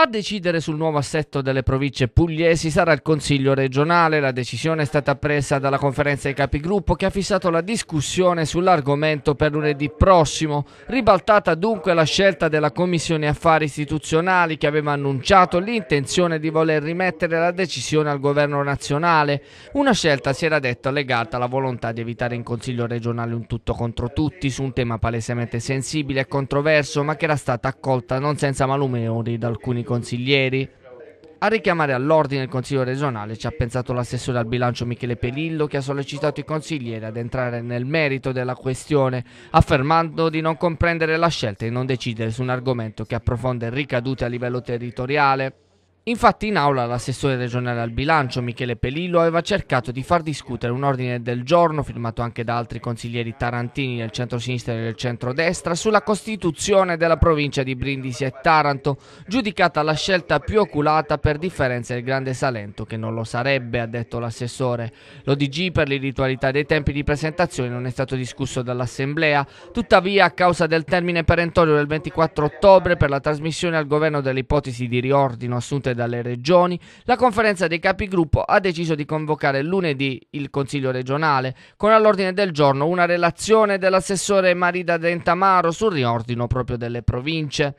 A decidere sul nuovo assetto delle province pugliesi sarà il Consiglio regionale. La decisione è stata presa dalla conferenza dei capigruppo che ha fissato la discussione sull'argomento per lunedì prossimo. Ribaltata dunque la scelta della Commissione Affari Istituzionali che aveva annunciato l'intenzione di voler rimettere la decisione al governo nazionale. Una scelta si era detta legata alla volontà di evitare in Consiglio regionale un tutto contro tutti su un tema palesemente sensibile e controverso ma che era stata accolta non senza malumori da alcuni consiglieri. A richiamare all'ordine il Consiglio regionale ci ha pensato l'assessore al bilancio Michele Pelillo che ha sollecitato i consiglieri ad entrare nel merito della questione, affermando di non comprendere la scelta e non decidere su un argomento che ha profonde ricadute a livello territoriale. Infatti in aula l'assessore regionale al bilancio Michele Pelillo aveva cercato di far discutere un ordine del giorno firmato anche da altri consiglieri tarantini del centro-sinistra e del centro-destra sulla costituzione della provincia di Brindisi e Taranto, giudicata la scelta più oculata per differenza del Grande Salento, che non lo sarebbe, ha detto l'assessore. L'ODG per l'irritualità dei tempi di presentazione non è stato discusso dall'Assemblea, tuttavia a causa del termine perentorio del 24 ottobre per la trasmissione al governo delle ipotesi di riordino assunte dalle regioni, la conferenza dei capigruppo ha deciso di convocare lunedì il Consiglio regionale, con all'ordine del giorno una relazione dell'assessore Marida Dentamaro sul riordino proprio delle province.